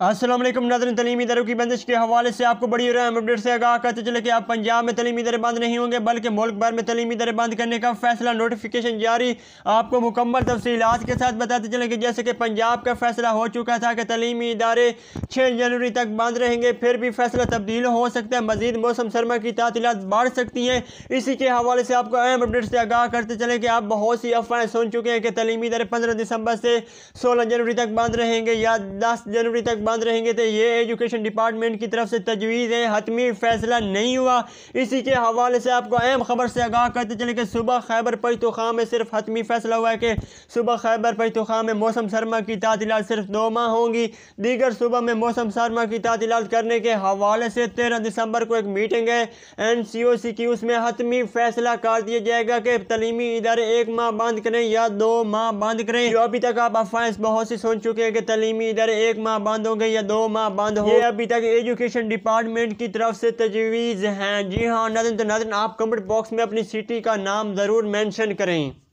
असलम नजर तलीमी दरों की बंदिश के हवाले से आपको बड़ी अहम अपडेट से आगाह करते चले कि आप पंजाब में तलीमी दरें बंद नहीं होंगे बल्कि मुल्क भर में तलीमी दरें बंद करने का फैसला नोटिफिकेशन जारी आपको मुकम्मल तफसीत के साथ बताते चले कि जैसे कि पंजाब का फैसला हो चुका था कि तलीमी इदारे छः जनवरी तक बंद रहेंगे फिर भी फैसला तब्दील हो सकता है मजीद मौसम सरमा की तातीलत बढ़ सकती हैं इसी के हवाले से आपको अहम अपडेट से आगाह करते चले कि आप बहुत सी अफवाहें सुन चुके हैं कि तलीमी इदारे पंद्रह दिसंबर से सोलह जनवरी तक बंद रहेंगे या दस जनवरी तक बंद रहेंगे तो ये एजुकेशन डिपार्टमेंट की तरफ से तजवीज़ है हतमी फैसला नहीं हुआ इसी के हवाले से आपको अहम खबर से आगाह करते चले कि सुबह खैबर पश्तूखा में सिर्फ हतमी फैसला हुआ है कि सुबह खैबर पश्तूखा में मौसम सरमा की तातीलत सिर्फ दो माह होंगी दीगर सुबह में मौसम सरमा की तातीलत करने के हवाले से तेरह दिसंबर को एक मीटिंग है एन सी ओ सी की उसमें हतमी फैसला कर दिया जाएगा कि तलीमी इदारे एक माह बंद करें या दो माह बंद करें जो अभी तक आप अफवाह बहुत सी सुन चुके हैं कि तलीमी इदारे एक माह बंद होंगे होंगे या दो माह बंद हो ये अभी तक एजुकेशन डिपार्टमेंट की तरफ से तजवीज़ हैं जी हाँ नदन तो नदन आप कमेंट बॉक्स में अपनी सिटी का नाम ज़रूर मैंशन करें